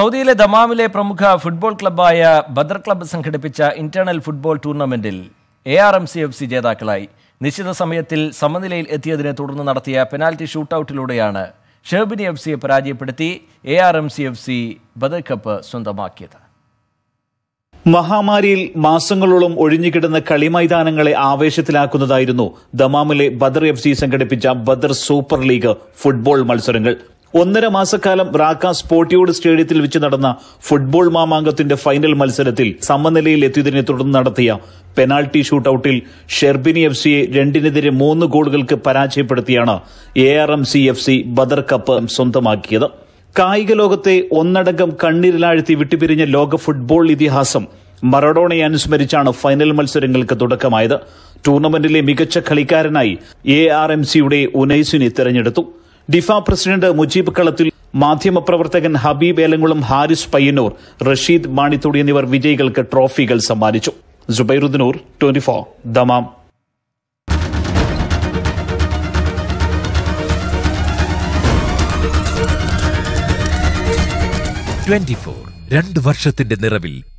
സൗദിയിലെ ദമാമിലെ പ്രമുഖ ഫുട്ബോൾ ക്ലബ്ബായ ബദർ ക്ലബ്ബ് സംഘടിപ്പിച്ച ഇന്റേണൽ ഫുട്ബോൾ ടൂർണമെന്റിൽ A R M C F C ജേതാക്കളായി നിശ്ചിത സമയത്തിൽ സമനിലയിൽ എത്തിയതിനെ തുടർന്ന് നടത്തിയ പെനാൽറ്റി ഷൂട്ടൌട്ടിലൂടെയാണ് ഷേബിനി എഫ് സിയെ പരാജയപ്പെടുത്തി A R M C F C Badar cup സ്വന്തമാക്കിയത് മഹാമാരിയിൽ മാസങ്ങളോളം ഒഴിഞ്ഞുകിടന്ന കളിമൈതാനങ്ങളെ ആവേശത്തിലാക്കുന്നതായിരുന്നു ദമാമിലെ ബദർ എഫ് സി സംഘടിപ്പിച്ച ബദർ സൂപ്പർ ലീഗ് ഫുട്ബോൾ മത്സരങ്ങൾ ഒന്നര മാസക്കാലം റാക്ക സ്പോർട്ടിയോട് സ്റ്റേഡിയത്തിൽ വെച്ച് നടന്ന ഫുട്ബോൾ മാമാങ്കത്തിന്റെ ഫൈനൽ മത്സരത്തിൽ സമനിലയിൽ എത്തിയതിനെ തുടർന്ന് നടത്തിയ പെനാൽറ്റി ഷൂട്ടൌട്ടിൽ ഷെർബിനി എഫ് സിയെ രണ്ടിനെതിരെ മൂന്ന് ഗോളുകൾക്ക് പരാജയപ്പെടുത്തിയാണ് A R M C F C Badar cup സ്വന്തമാക്കിയത് കായിക ലോകത്തെ ഒന്നടങ്കം കണ്ണീരിലാഴ്ത്തി വിട്ടുപിരിഞ്ഞ ലോക ഫുട്ബോൾ ഇതിഹാസം മറഡോണയെ അനുസ്മരിച്ചാണ് ഫൈനൽ മത്സരങ്ങൾക്ക് തുടക്കമായത് ടൂർണമെന്റിലെ മികച്ച കളിക്കാരനായി എ ആർ എം സിയുടെ ഉനൈസിനെ തെരഞ്ഞെടുത്തു ഡിഫ പ്രസിഡന്റ് മുജീബ് കളത്തിൽ മാധ്യമപ്രവർത്തകൻ ഹബീബ് ഏലങ്കുളം ഹാരിസ് പയ്യന്നൂർ റഷീദ് മാണിത്തോടി എന്നിവർ വിജയികൾക്ക് ട്രോഫികൾ സമ്മാനിച്ചു ജുബൈറുദ്ദനൂർ twenty four Dammam twenty four രണ്ട് വർഷത്തിന്റെ നിറവിൽ